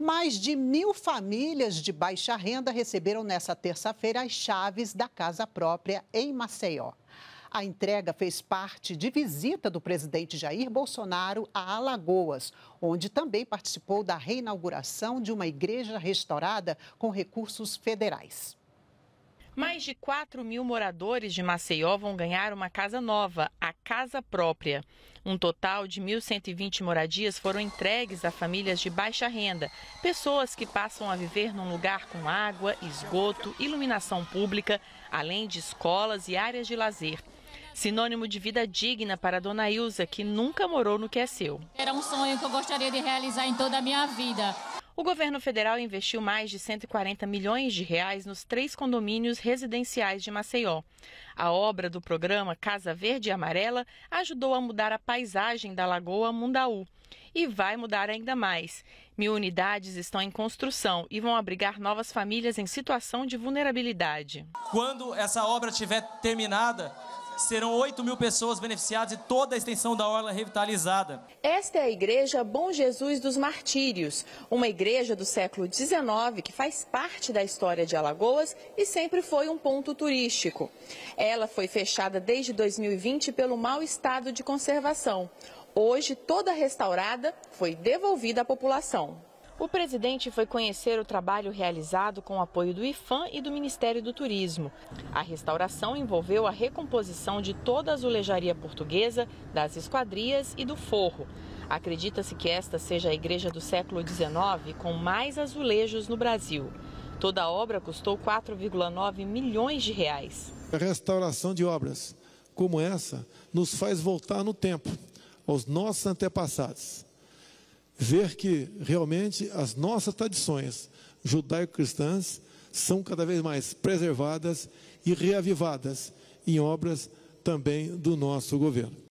Mais de mil famílias de baixa renda receberam nesta terça-feira as chaves da casa própria em Maceió. A entrega fez parte de visita do presidente Jair Bolsonaro a Alagoas, onde também participou da reinauguração de uma igreja restaurada com recursos federais. Mais de 4 mil moradores de Maceió vão ganhar uma casa nova, a Casa Própria. Um total de 1.120 moradias foram entregues a famílias de baixa renda, pessoas que passam a viver num lugar com água, esgoto, iluminação pública, além de escolas e áreas de lazer. Sinônimo de vida digna para a dona Ilza, que nunca morou no que é seu. Era um sonho que eu gostaria de realizar em toda a minha vida. O governo federal investiu mais de 140 milhões de reais nos três condomínios residenciais de Maceió. A obra do programa Casa Verde e Amarela ajudou a mudar a paisagem da Lagoa Mundaú e vai mudar ainda mais. Mil unidades estão em construção e vão abrigar novas famílias em situação de vulnerabilidade. Quando essa obra estiver terminada, serão 8 mil pessoas beneficiadas e toda a extensão da orla revitalizada. Esta é a Igreja Bom Jesus dos Martírios, uma igreja do século XIX que faz parte da história de Alagoas e sempre foi um ponto turístico. Ela foi fechada desde 2020 pelo mau estado de conservação. Hoje, toda restaurada foi devolvida à população. O presidente foi conhecer o trabalho realizado com o apoio do IFAM e do Ministério do Turismo. A restauração envolveu a recomposição de toda a azulejaria portuguesa, das esquadrias e do forro. Acredita-se que esta seja a igreja do século XIX com mais azulejos no Brasil. Toda a obra custou 4,9 milhões de reais. A restauração de obras como essa nos faz voltar no tempo, aos nossos antepassados ver que realmente as nossas tradições judaico-cristãs são cada vez mais preservadas e reavivadas em obras também do nosso governo.